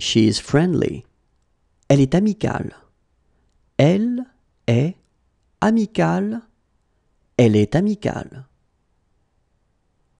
She is friendly. Elle est amicale. Elle est amicale. Elle est amicale.